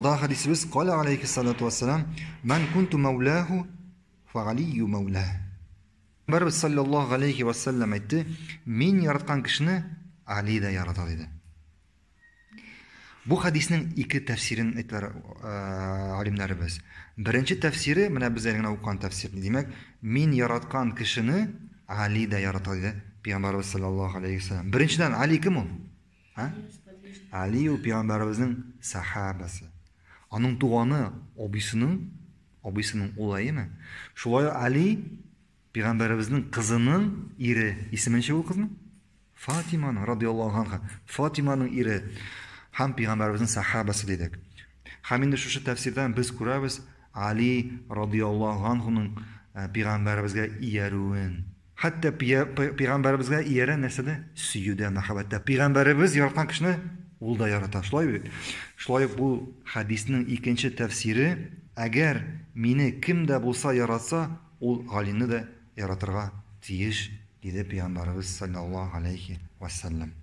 Da хадис rus qala alayhi salatu vesselam men kuntu mawlahu fa aliyyu mawla. Bir sallallahu alayhi ve sellem aytti men yaratgan kishini ali da yaratadi dedi. Bu hadisning ikki tafsirini e, aytar olimlar biz. Birinchi tafsiri mana biz aytgan o'qgan tafsir. Demak men yaratgan kishini ali da yaratadi dedi. Peygamber alayhi Birinchidan ali kim u? Ha? Ali u peygamberimizning аның туғаны абысының абысының ұлайы ма шулай Али, пайғамбарымыздың қызының ирі есімі ше ол қызының фатиманың радиаллаху анха фатиманың ирі һәм пайғамбарымыздың сахабасы дедік һәм енді шушы тәфсирдан біз көрәбез Али радиаллаху анхуның э, пайғамбарымызға иәруін хәтта пайғамбарымызға иәрі нәрседе сүюде мәхәббәтте пайғамбарыбыз яратқан кішіні ол да яратады шулай шулай бұл хадистің екінші тәфсирі әгәр мені кім дә болса яратса ол ғалимді де яратырға тиіш дейді пайғамбарымыз саллаллаху алейхи уассалам